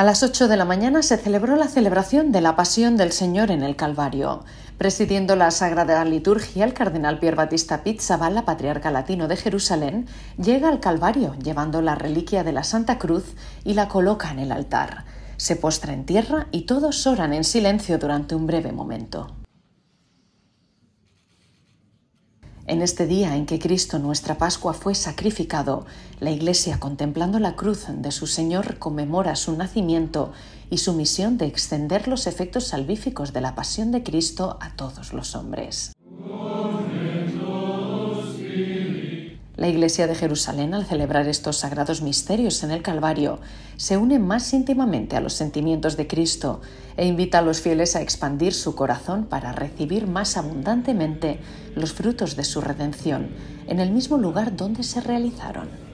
A las 8 de la mañana se celebró la celebración de la Pasión del Señor en el Calvario. Presidiendo la Sagrada Liturgia, el cardenal Pier Battista Pizzaballa, patriarca latino de Jerusalén, llega al Calvario llevando la reliquia de la Santa Cruz y la coloca en el altar. Se postra en tierra y todos oran en silencio durante un breve momento. En este día en que Cristo nuestra Pascua fue sacrificado, la Iglesia, contemplando la cruz de su Señor, conmemora su nacimiento y su misión de extender los efectos salvíficos de la pasión de Cristo a todos los hombres. La Iglesia de Jerusalén, al celebrar estos sagrados misterios en el Calvario, se une más íntimamente a los sentimientos de Cristo e invita a los fieles a expandir su corazón para recibir más abundantemente los frutos de su redención en el mismo lugar donde se realizaron.